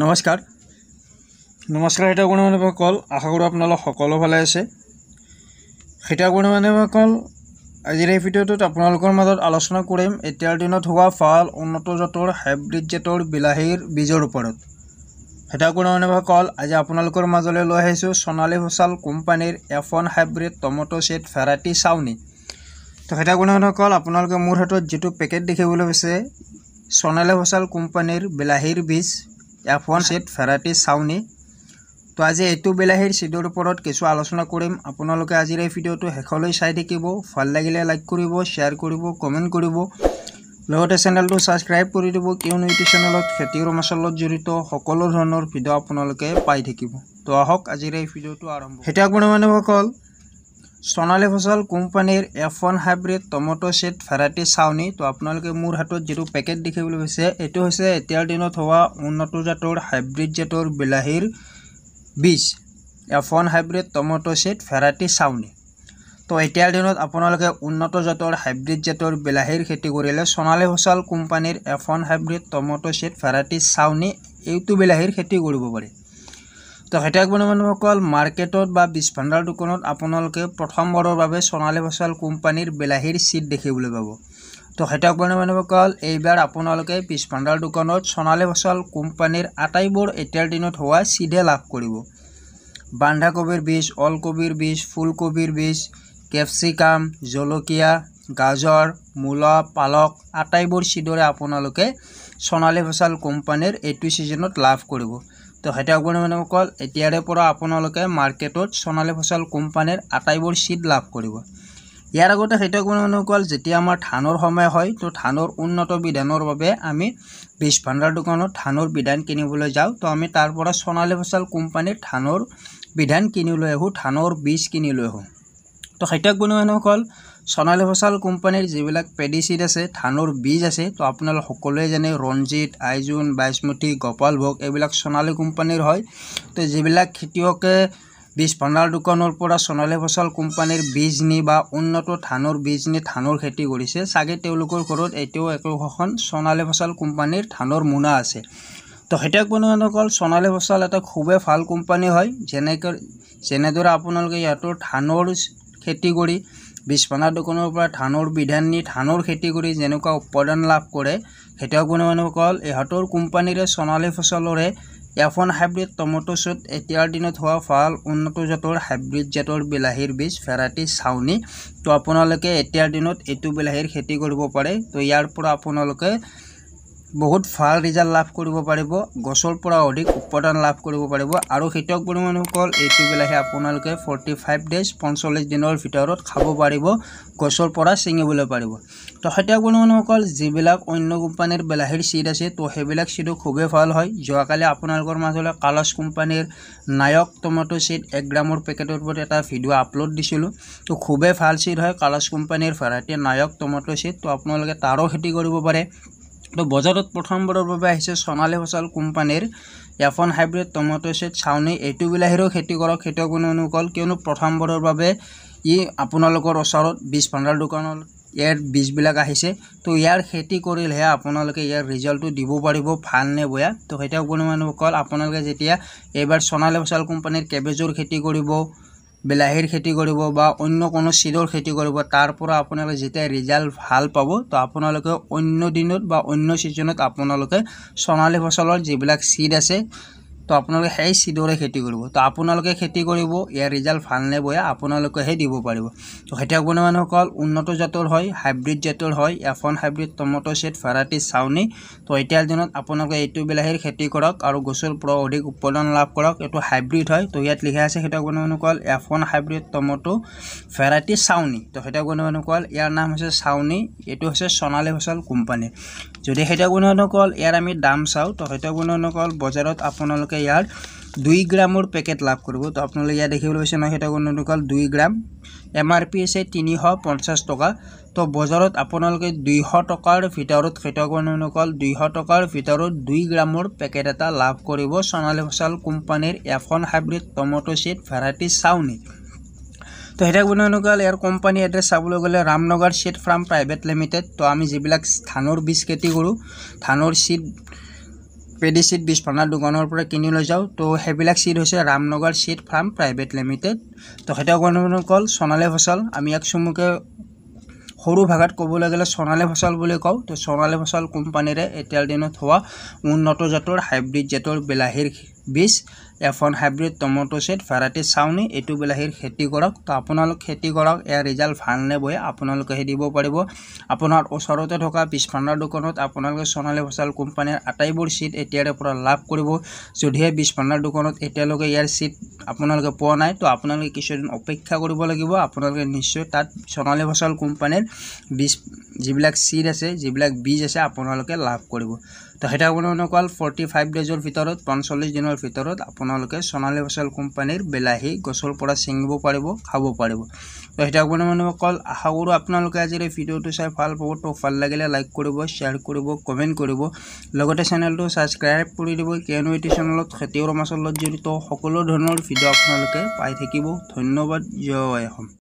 নমস্কার নমস্কার এটা গুণ মানে কল আশা করো আপোনালোক সকলো ভালে আছে সেটা গুণ মানে কল আজির এই ভিডিওট আপোনালোকৰ মাজত আলোচনা কৰিম এতিয়াৰ দিনত হোৱা ফল উন্নত জাতৰ হাইব্ৰিড জাতৰ বিলাহীৰ বীজৰ ওপৰত হেতা গুণ মানে কল আজ আপনাৰ মাজলে লো সোনালী ভোসাল কোম্পানীৰ F one hybrid tomato seed variety চাউনি তো সেটা গুণ মানে কল আপনার মূর হাতত পেকেট দেখিবলৈ দেখে সোনালী ভোসাল কোম্পানীৰ বিলাহীৰ বীজ এফ ওৱান ছিট ভেৰাইটি চাউনি তো আজি এইটো বিলাহীৰ ছিডৰ ওপৰত কিছু আলোচনা কৰিম আপোনালোকে আজিৰ এই ভিডিঅ'টো শেষলৈ চাই থাকিব ভাল লাগিলে লাইক কৰিব শ্বেয়াৰ কৰিব কমেণ্ট কৰিব লগতে চেনেলটো ছাবস্ক্ৰাইব কৰি দিব কিয়নো ইউটিউব চেনেলত খেতি আৰু মাছলত জড়িত সকলো ধৰণৰ ভিডিঅ' আপোনালোকে পাই থাকিব তো আহক আজিৰ এই ভিডিঅ'টো আৰম্ভ সেইটো আপোনাৰ মানুহসকল সোণালী ফচল কোম্পানীৰ F one hybrid tomato' seed variety চাউনি তো আপোনালোকে মোৰ হাতত যিটো পেকেট দেখিবলৈ পাইছে এইটো হৈছে এতিয়াৰ দিনত হোৱা উন্নত জাতৰ হাইব্ৰিড জাতৰ বিলাহীৰ বীজ F one hybrid tomato' seed variety চাউনি তো এতিয়াৰ দিনত আপোনালোকে উন্নত জাতৰ হাইব্ৰিড জাতৰ বিলাহীৰ খেতি কৰিলে সোণালী ফচল কোম্পানীৰ F one hybrid tomato' seed variety চাউনি এইটো বিলাহীৰ খেতি কৰিব পাৰি তো হেতাক বনমানসকল মাৰ্কেটত বা বিস্পান্ডাল দোকানত আপোনালকে প্ৰথমবাৰৰ বাবে সোনালী ফসল কোম্পানির বেলাহির সিট দেখিলে পাব তো হেতাক বনমানসকল এইবার আপোনালকে বিস্পান্ডাল দোকানত সোনালী ফসল কোম্পানির আটাইবোর এটার দিনত হওয়া সিডে লাভ করব বান্ধাকবির বীজ অলকবির বীজ ফুলকবির বীজ কেপসিকাম জলকিয়া গাজর মূলা পালক আটাইবোর সিডরে আপোনালকে সোনালী ফসল কোম্পানির এইটো সিজনত লাভ করব তেখেতসকলে কল এতিয়াৰে পৰা আপোনালোকে মাৰ্কেটত সোণালী ফচল কোম্পানীৰ আটাইবোৰ চিট লাভ কৰিব ইয়াৰ আগতে খেতিয়কজনে কল যেতিয়া আমাৰ ধানৰ সময় হয় তো ধানৰ উন্নত বিধানৰ বাবে আমি বীজ ভাণ্ডাৰ দোকানত ধানৰ বিধান কিনিবলৈ যাওঁ তো আমি তাৰ পৰা সোণালী ফচল কোম্পানীৰ ধানৰ বিধান কিনি লৈ আহোঁ ধানৰ বীজ কিনি লৈ আহোঁ তো খেতিয়ক বনুৱাসকল সোণালী ফচাল কোম্পানীৰ যিবিলাক পেডিচিড আছে ধানৰ বীজ আছে তো আপোনালোক সকলোৱে জানে ৰঞ্জিত আইজোন বাইচমুঠি গোপাল ভোগ এইবিলাক সোণালী কোম্পানীৰ হয় তো যিবিলাক খেতিয়কে বীজ ভণ্ডাৰ দোকানৰ পৰা সোণালী ফচল কোম্পানীৰ বীজ নি বা উন্নত ধানৰ বীজ নি ধানৰ খেতি কৰিছে চাগে তেওঁলোকৰ ঘৰত এতিয়াও একোখন সোণালী ফচল কোম্পানীৰ ধানৰ মোনা আছে তো খেতিয়ক বনুৱাসকল সোণালী ফচল এটা খুবেই ভাল কোম্পানী হয় যেনেকৈ যেনেদৰে আপোনালোকে ইয়াতো ধানৰ খেতি কৰি বিছপনা দোকানৰ পৰা ধানৰ বিধান নি ধানৰ খেতি কৰি যেনেকুৱা উৎপাদন লাভ কৰে খেতিয়ক মানে কল ইহঁতৰ কোম্পানীৰে সোণালী ফচলৰে এফ ওৱান হাইব্ৰিড টমেটো চুট এতিয়াৰ দিনত হোৱা ভাল উন্নত জাতৰ হাইব্ৰিড জাতৰ বিলাহীৰ বীজ ভেৰাইটি চাউনি তো আপোনালোকে এতিয়াৰ দিনত এইটো বিলাহীৰ খেতি কৰিব পাৰে তো ইয়াৰ পৰা আপোনালোকে বহুত ভাল ৰিজাল্ট লাভ কৰিব পাৰিব গছৰ পৰা অধিক উৎপাদন লাভ কৰিব পাৰিব আৰু খেতিয়ক পৰিমাণসকল এইটো বিলাহে আপোনালোকে ফৰ্টি ফাইভ ডেজ পঞ্চল্লিছ দিনৰ ভিতৰত খাব পাৰিব গছৰ পৰা ছিঙিবলৈ পাৰিব তো খেতিয়ক পৰিমাণসকল যিবিলাক অন্য কোম্পানীৰ বিলাহীৰ সিট আছে তো সেইবিলাক সিটও খুবেই ভাল হয় যোৱাকালি আপোনালোকৰ মাজলৈ কালচ কোম্পানীৰ নায়ক টমেটো সিট এক গ্ৰামৰ পেকেটৰ ওপৰত এটা ভিডিঅ' আপলোড দিছিলোঁ তো খুবেই ভাল সিট হয় কালচ কোম্পানীৰ ভেৰাইটি নায়ক টমেটো সিট তো আপোনালোকে তাৰো খেতি কৰিব পাৰে তো বজারত প্রথমবারের আছে সোনালী ফসল কোম্পানির F one hybrid tomato seed চাউনি এ টু বিলাহীরও খেতি করো খেতিয়ক মানে অনুকল কেন প্রথমবারের ই আপনার ওসর বীজ ভান্ডার দোকান ইয়ার বীজবিল আছে তো ইয়ার খেতি করলে আপনাদের ইয়ার রিজাল্ট দিব পড়ব ভাল নে বয়া তো খেতিয়ক মানে অনুকল আপনাদের যেটা এইবার সোনালী ফসল কোম্পানির কেবেজর খেতি করব বিলাহীৰ খেতি কৰিব বা অন্য কোনো চিডৰ খেতি কৰিব তাৰ পৰা আপোনালোকে যেতিয়া ৰিজাল্ট ভাল পাব তো আপোনালোকে অন্য দিনত বা অন্য ছিজনত আপোনালোকে সোণালী ফচলৰ যিবিলাক চিড আছে তো আপোনালোকে সেই চিডৰে খেতি কৰিব তো আপোনালোকে খেতি কৰিব ইয়াৰ ৰিজাল্ট ভাল নে বেয়া আপোনালোকেহে দিব পাৰিব তো খেতিয়ক মানুহসকল উন্নত জাতৰ হয় হাইব্ৰিড জাতৰ হয় F one hybrid tomato' seed variety চাউনি তো এতিয়াৰ দিনত আপোনালোকে এইটো বিলাহীৰ খেতি কৰক আৰু গছৰ পৰা অধিক উৎপাদন লাভ কৰক এইটো হাইব্ৰিড হয় তো ইয়াত লিখা আছে খেতিয়ক বনোৱাসকল F one hybrid tomato' variety চাউনি তো খেতিয়ক বনোৱাসকল ইয়াৰ নাম হৈছে চাউনি এইটো হৈছে সোণালী ফচল কোম্পানী যদি খেতিয়ক বনোৱাসকল ইয়াৰ আমি দাম চাওঁ তো খেতিয়ক বনোৱাসকল বজাৰত আপোনালোকে ইয়ার দুই গ্রামর প্যাকেট লাভ করব তো আপনাদের ইয়া দেখি পাইছে নয় সেটা অনুকাল দুই গ্রাম এম আর পি আছে তিনশ পঞ্চাশ টাকা তো বজার আপনাদের দুইশ টাকার ভিতর সেটা অনুকাল দুইশ টাকার ভিতর দুই গ্রামর প্যাকেট এটা লাভ করব সোনালী ফসল কোম্পানির F one hybrid tomato seed variety চাউনি তো সেটা কোনো অনুকাল ইয়ার কোম্পানি এড্রেস চাবলে গেলে Ramnagar seed farm private limited তো আমি যাক ধানের বীজ খেতে করো ধানের সিড পেডি চিট বিছফনা দোকানৰ পৰা কিনি লৈ যাওঁ তো সেইবিলাক চিট হৈছে Ramnagar seed farm private limited তো খেতিয়কসকল সোণালী ফচল আমি ইয়াক চমুকৈ সৰু ভাগত ক'বলৈ গ'লে সোণালী ফচল বুলি কওঁ তো সোণালী ফচল কোম্পানীৰে এতিয়াৰ দিনত হোৱা উন্নত জাতৰ হাইব্ৰিড জাতৰ বিলাহীৰ বীজ এখন হাইব্ৰিড টমেটো ছেট ভেৰাইটি চাউনি এইটো বিলাহীৰ খেতি কৰক তো আপোনালোক খেতি কৰক ইয়াৰ ৰিজাল্ট ভালনে বয়ে আপোনালোকেহে দিব পাৰিব আপোনাৰ ওচৰতে থকা পিছফাণ্ডাৰ দোকানত আপোনালোকে সোণালী ফচাল কোম্পানীৰ আটাইবোৰ ছিট এতিয়াৰে পৰা লাভ কৰিব যদিহে পিছফাণ্ডাৰ দোকানত এতিয়ালৈকে ইয়াৰ ছিট আপোনালোকে পোৱা নাই তো আপোনালোকে কিছুদিন অপেক্ষা কৰিব লাগিব আপোনালোকে নিশ্চয় তাত সোণালী ফচাল কোম্পানীৰ বীজ যিবিলাক ছিট আছে যিবিলাক বীজ আছে আপোনালোকে লাভ কৰিব তো সেটা আপনাৰ কল ফৰ্টি ফাইভ ডেজৰ ভিতৰ পঞ্চল্লিশ দিনেৰ ভিতৰ আপনাদেৰ সোনালী ফসল কোম্পানিৰ বিলাহী গছৰপৰা ছিঙিব পাৰিব খাব পাৰিব তো সেটা আপনার মানে কল আশা করো আপনাদের আজির এই ভিডিওটি চাই ভাল পাব তো ভাল লাগিলে লাইক করব শেয়ার করব কমেন্ট করব চ্যানেলটি সাবস্ক্রাইব করে দিব কেন এটি চ্যানেলত খেতিয়র মাছ জড়িত সকল ধরনের ভিডিও আপনাদের পাই থাকিব ধন্যবাদ জয় অসম